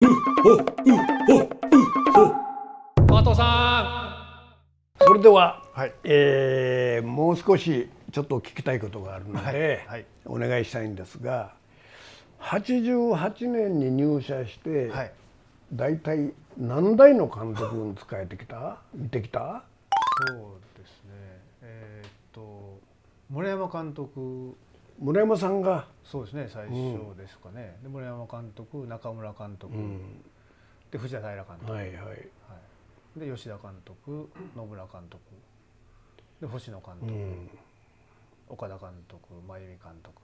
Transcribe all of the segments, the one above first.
う加藤さんそれでは、はい、えー、もう少しちょっと聞きたいことがあるので、はいはい、お願いしたいんですが88年に入社して、はい、大体何代の監督に使えてきた見てきたそうですねえー、っと森山監督村山さんがそうですね最初ですかね、うん、で村山監督中村監督、うん、で藤田平監督、はいはいはい、で吉田監督野村監督で星野監督、うん、岡田監督真由美監督、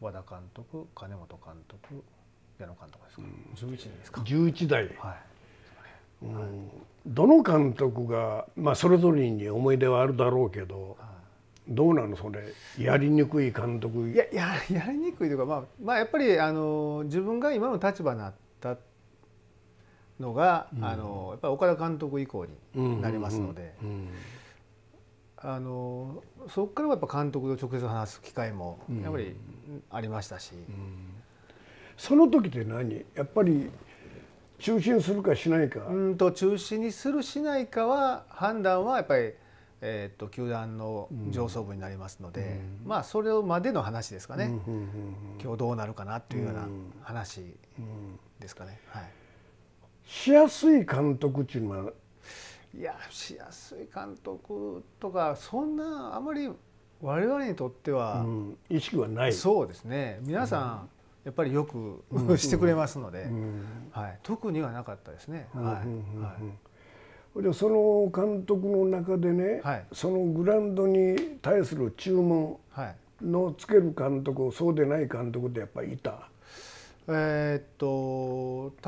和田監督金本監督矢野監督ですか、うん、11人ですか11代、はいうん、どの監督が、まあ、それぞれに思い出はあるだろうけど、はどうなのそれやりにくい監督いやややりにくいというか、まあ、まあやっぱりあの自分が今の立場になったのが、うん、あのやっぱり岡田監督以降になりますので、あのそこからはやっぱ監督と直接話す機会もやっぱりありましたし、うんうん、その時って何やっぱり中心するかしないかうんと中心にするしないかは判断はやっぱりえーと、球団の上層部になりますので、うん、まあそれまでの話ですかね、うんうんうんうん、今日どうなるかなっていうような話ですかね。うんうん、はい、しやすい監督っていうのはいやしやすい監督とかそんなあまり我々にとっては、うん、意識はないそうですね皆さん、やっぱりよく してくれますので、はい、特にはなかったですね。はいでその監督の中でね、はい、そのグラウンドに対する注文のつける監督、そうでない監督ってやっぱりいた。えー、っ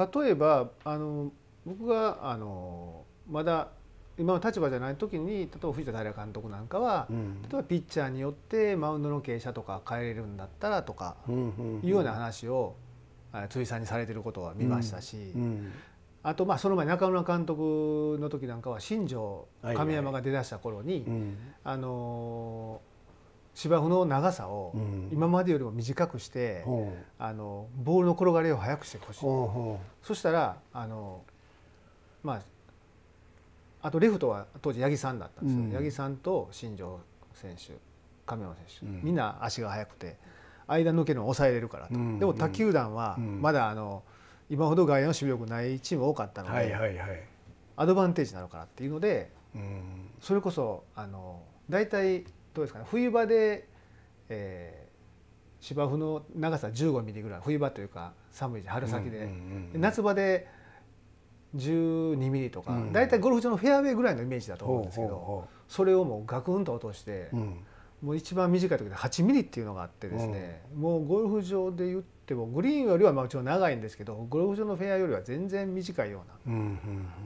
と例えばあの僕があのまだ今の立場じゃない時に例えば藤田平監督なんかは、うん、例えばピッチャーによってマウンドの傾斜とか変えれるんだったらとか、いうような話を辻さんにされてることは見ましたし、うんうん、あとまあその前中村監督の時なんかは新庄亀山が出だした頃に、あの芝生の長さを今までよりも短くして、あのボールの転がりを速くしてほしい、そしたらあの、まあ、あとレフトは当時八木さんだったんですよ、八木さんと新庄選手亀山選手、みんな足が速くて間抜けるの抑えれるからと、でも他球団はまだあの、うん今ほど外野の守備力ないチーム多かったので、はいはいはい、アドバンテージなのかなっていうので、うん、それこそあの大体どうですかね冬場で、えー、芝生の長さ1 5ミリぐらい冬場というか寒い春先でうんうんうん、夏場で1 2ミリとか、うん、大体ゴルフ場のフェアウェイぐらいのイメージだと思うんですけど、うん、それをもうガクンと落として。うんもう一番短い時で8ミリっていうのがあってですね、うん、もうゴルフ場で言ってもグリーンよりはまあうちょ長いんですけどゴルフ場のフェアよりは全然短いような、うんうん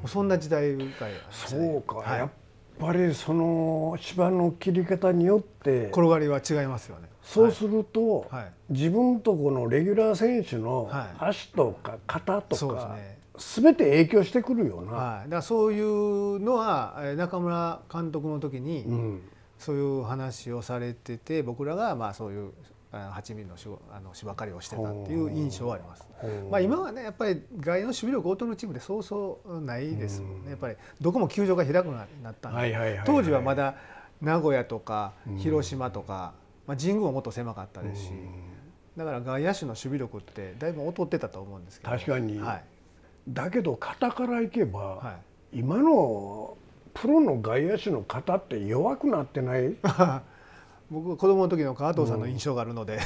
うん、そんな時代がそうか、はい、やっぱりその芝の切り方によって転がりは違いますよねそうすると、はい、自分とこのレギュラー選手の足とか肩とか、はい、ね、すべて影響してくるような、はい、だからそういうのは中村監督の時に、うんそういう話をされてて僕らがまあそういう8ミリのしあの芝刈りをしてたっていう印象はあります。まあ、今はねやっぱり外野の守備力劣るチームでそうそうないですもんねやっぱりどこも球場が開くなったんで当時はまだ名古屋とか広島とか、まあ、神宮ももっと狭かったですしだから外野手の守備力ってだいぶ劣ってたと思うんですけど確かに、はい、だけど肩からいけば、はい、今のプロの外野手の方って弱くなってない 僕子供の時の加藤さんの印象があるので、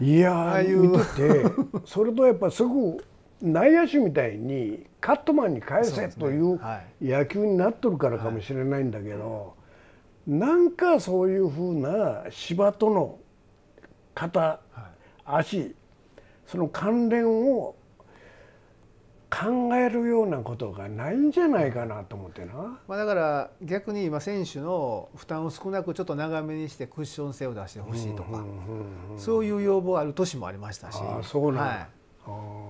うん、いやああいう見ててそれとやっぱすぐ内野手みたいにカットマンに返せという野球になっとるからかもしれないんだけど、なんかそういうふうな芝との肩、足その関連を考えるようなことがないんじゃないかなと思ってな、まあ、だから逆に今選手の負担を少なくちょっと長めにしてクッション性を出してほしいとか、そういう要望ある年もありましたしそうなん、は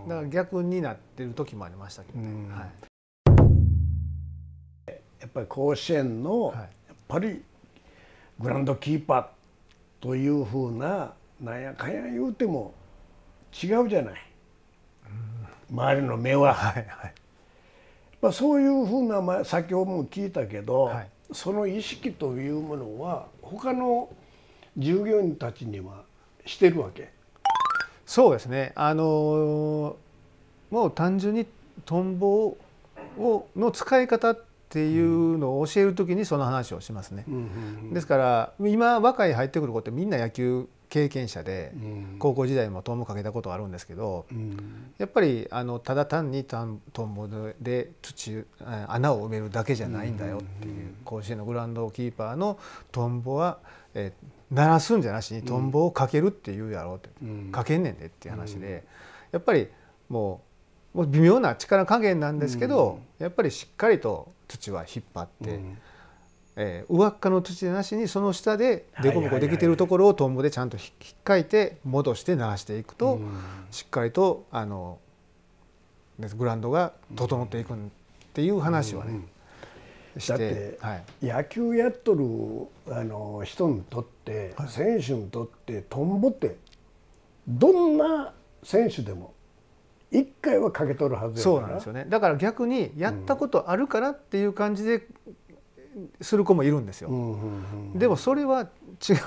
い、だから逆になってる時もありましたけどね、うんはい、やっぱり甲子園のやっぱりグランドキーパーというふうななんやかんや言うても違うじゃない。周りの目は、はいはい、まあ、そういうふうな、まあ、先ほども聞いたけど、はい、その意識というものは他の従業員たちにはしてるわけそうですねあのー、もう単純にトンボをの使い方っていうのを教える時にその話をしますね、うんうんうんうん、ですから今若い入ってくる子ってみんな野球経験者で、高校時代もトンボかけたことあるんですけど、やっぱりあのただ単にトンボで土穴を埋めるだけじゃないんだよっていう、甲子園のグラウンドキーパーのトンボは、え鳴らすんじゃなしにトンボをかけるって言うやろうって、かけんねんでっていう話で、やっぱりもうもう微妙な力加減なんですけど、やっぱりしっかりと土は引っ張って。えー、上っかの土でなしにその下で凸凹できてるところをトンボでちゃんとひっかいて戻して流していくと、しっかりとあのグランドが整っていくっていう話はね、してだって、はい、野球やっとるあの人にとって、はい、選手にとってトンボってどんな選手でも1回はかけとるはずやからそうなんですよねだから逆にやったことあるからっていう感じでする子もいるんですよ、でもそれは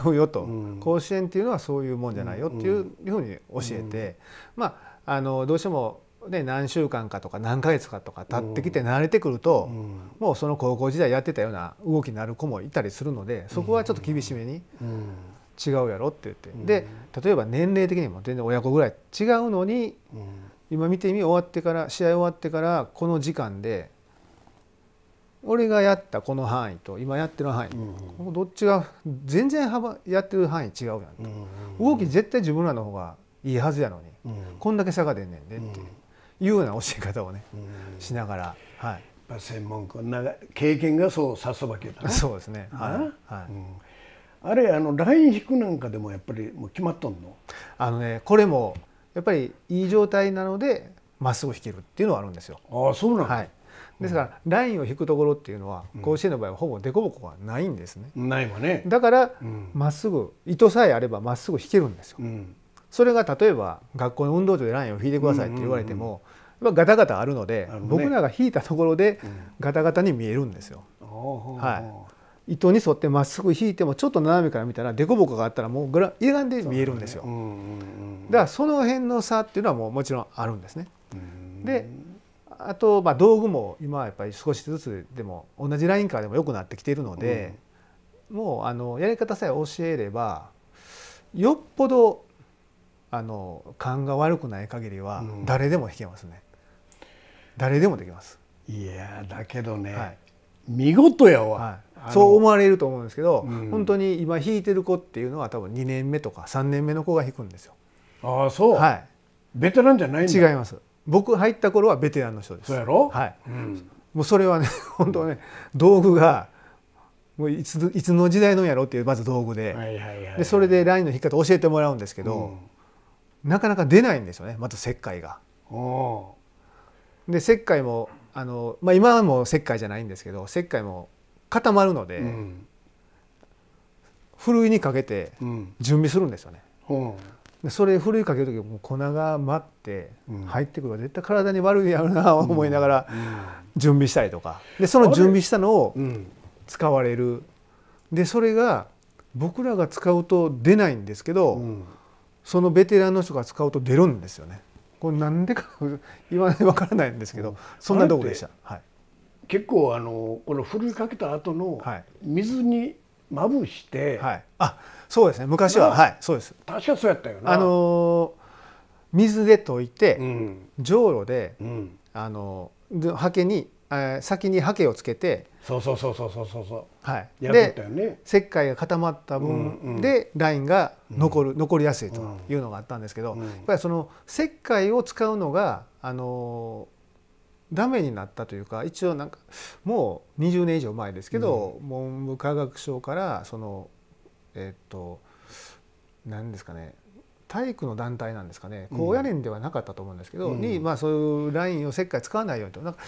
違うよと、甲子園っていうのはそういうもんじゃないよっていうふうに教えて、まああのどうしてもね、何週間かとか何ヶ月かとか経ってきて慣れてくると、うん、もうその高校時代やってたような動きになる子もいたりするのでそこはちょっと厳しめに、違うやろって言って、で例えば年齢的にも全然親子ぐらい違うのに、うん、今見てみ終わってから試合終わってからこの時間で俺がやったこの範囲と今やってる範囲、うん、どっちが全然幅やってる範囲違うやんと、うん、動き絶対自分らの方がいいはずやのに、うん、こんだけ差が出んねんでっていうような教え方をね、しながら、はい、やっぱ専門家な経験がそうさすわけだ、ね、そうですね、はい、はいあれあのライン引くなんかでもやっぱりもう決まっとんのあのねこれもやっぱりいい状態なのでまっすぐ引けるっていうのはあるんですよああそうなの、はいですからラインを引くところっていうのは甲子園の場合はほぼ凸凹はないんですね。ないわね。だからまっすぐ糸さえあればまっすぐ引けるんですよ。それが例えば学校の運動場でラインを引いてくださいって言われても、まあ、ガタガタあるので、ね、僕らが引いたところでガタガタに見えるんですよ。うん、はい、糸に沿ってまっすぐ引いてもちょっと斜めから見たら凸凹があったらもうぐら歪んで見えるんですよ。だからその辺の差っていうのはもうもちろんあるんですね。であとまあ道具も今はやっぱり少しずつでも同じラインからでも良くなってきているので、うん、もうあのやり方さえ教えればよっぽどあの勘が悪くない限りは誰でも弾けますね、うん、誰でもできますいやだけどね、はい、見事やわ、はい、そう思われると思うんですけど、うん、本当に今弾いてる子っていうのは多分2年目とか3年目の子が弾くんですよああそうはいベテランじゃないんだ違います僕入った頃はベテランの人です。そうやろ、はいうん、もうそれはね 本当ね道具がもういついつの時代のやろっていうまず道具ではいはいはいはい、でそれでラインの引き方教えてもらうんですけど、うん、なかなか出ないんですよねまず石灰が。で石灰もあの、まあ、今はもう石灰じゃないんですけど石灰も固まるので、うん、ふるいにかけて準備するんですよね。うんそれふるいかける時もう粉が待って入ってくるから絶対体に悪いやろな思いながら準備したりとかでその準備したのを使われるでそれが僕らが使うと出ないんですけど、そのベテランの人が使うと出るんですよね。これなんでか言わないわからないんですけど、そんなとこでした。はい、結構あのこのふるいかけた後の水にまぶして、はい、はい、あそうですね昔ははいそうです確かそうやったよあの水で溶いて、うん、じょうろで、うん、あのはけにえ先にはけをつけてそうそうそうそうそうそうそうはいで、ね、石灰が固まった分でラインが残る、うん、残りやすいというのがあったんですけど、うん、やっぱりその石灰を使うのがあのダメになったというか一応なんかもう20年以上前ですけど、うん、文部科学省からそのえっと何ですかね体育の団体なんですかね高野連ではなかったと思うんですけど、うん、に、まあ、そういうラインを石灰使わないようにとなんか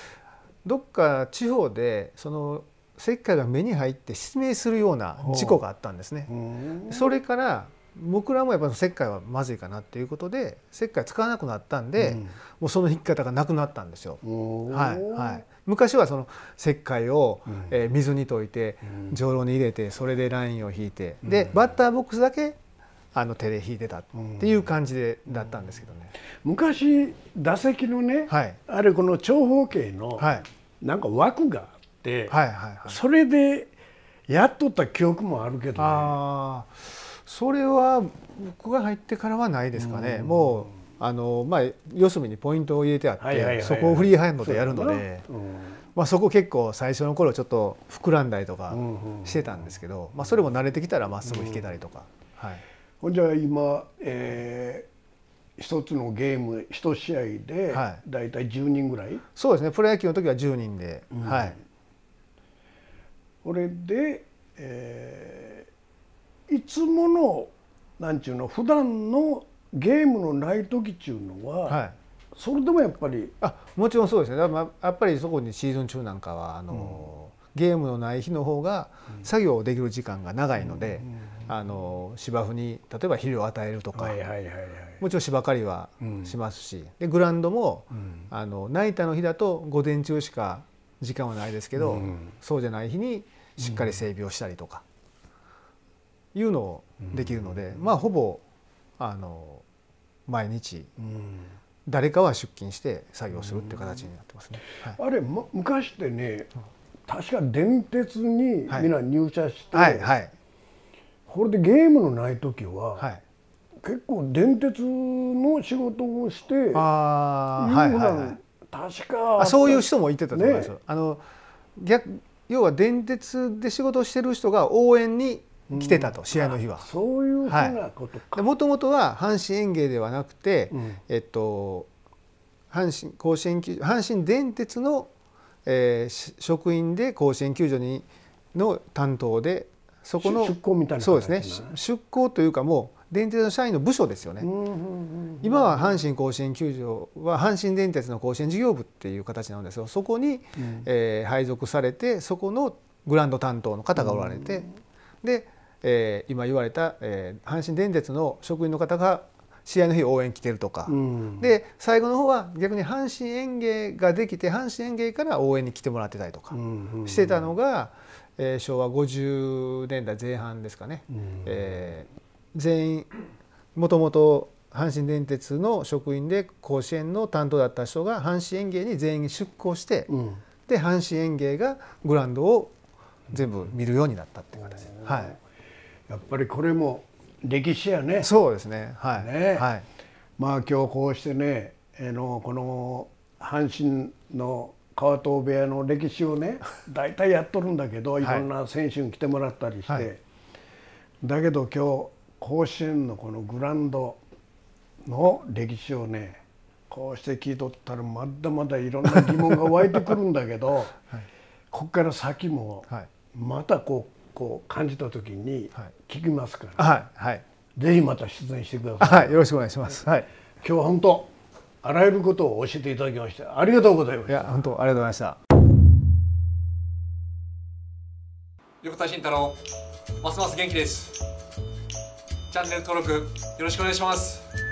どっか地方でその石灰が目に入って失明するような事故があったんですね。それから僕らもやっぱり石灰はまずいかなっていうことで石灰使わなくなったんで、うん、もうその引き方がなくなったんですよ。はい、はい昔はその石灰を、うん、えー、水に溶いてじょうろに入れてそれでラインを引いて、でバッターボックスだけあの手で引いてたっていう感じで、だったんですけどね。昔打席のね、はい、あれこの長方形の、なんか枠があって、はいはいはい、それでやっとった記憶もあるけどね。それは僕が入ってからはないですかね。もうあのまあ、四隅にポイントを入れてあってそこをフリーハンドでやるので、うん、まあ、そこ結構最初の頃ちょっと膨らんだりとかしてたんですけど、うんうん、まあ、それも慣れてきたらまっすぐ弾けたりとか。はい、ほんじゃ今、えー一つのゲーム一試合で大体10人ぐらい、はい、そうですねプロ野球の時は10人で、うん、はいこれで、えー、いつものなんちゅうの普段のゲームのない時っちゅうのは、はい、それでもやっぱりあもちろんそうですね、やっぱりそこにシーズン中なんかはあの、うん、ゲームのない日の方が作業できる時間が長いので、うん、あの芝生に例えば肥料を与えるとか、もちろん芝刈りはしますし、うん、でグラウンドも、あのナイタの日だと午前中しか時間はないですけど、そうじゃない日にしっかり整備をしたりとか、いうのをできるので、まあほぼあの毎日、誰かは出勤して作業するっていう形になってますね。はい、あれ、ま、昔ってね、確か電鉄に皆入社して、はいはい、これでゲームのない時は、結構電鉄の仕事をしていはいはい、確かそういう人もいてたと思います。ね、あの逆要は電鉄で仕事してる人が応援に来てたと、うん、試合の日は。そういうふなことか。もともとは阪神園芸ではなくて、うん、えっと阪神甲子園球阪神電鉄の、えー、職員で甲子園球場にの担当でそこの出向みたいなそうですね出向というかもう電鉄の社員の部署ですよね、今は阪神甲子園球場は阪神電鉄の甲子園事業部っていう形なんですよ。そこに、うん、えー、配属されてそこのグランド担当の方がおられて、うん、でえー、今言われた、えー、阪神電鉄の職員の方が試合の日応援来てるとか、うん、で最後の方は逆に阪神園芸ができて阪神園芸から応援に来てもらってたりとかしてたのが、えー、昭和50年代前半ですかね、うん、えー、全員もともと阪神電鉄の職員で甲子園の担当だった人が阪神園芸に全員出向して、うん、で阪神園芸がグラウンドを全部見るようになったっていう形です。はいやっぱりこれも歴史やねそうですねはい、ねはい、まあ今日こうしてねあのこの阪神の川東部屋の歴史をね 大体やっとるんだけどいろんな選手に来てもらったりして、はい、だけど今日甲子園のこのグラウンドの歴史をねこうして聞いとったらまだまだいろんな疑問が湧いてくるんだけど、はい、ここから先もまたこうこう感じた時に聞きますから、はいはい、ぜひまた出演してください、はい、よろしくお願いします、はい、今日は本当あらゆることを教えていただきましてありがとうございましたいや本当ありがとうございました横田慎太郎ますます元気ですチャンネル登録よろしくお願いします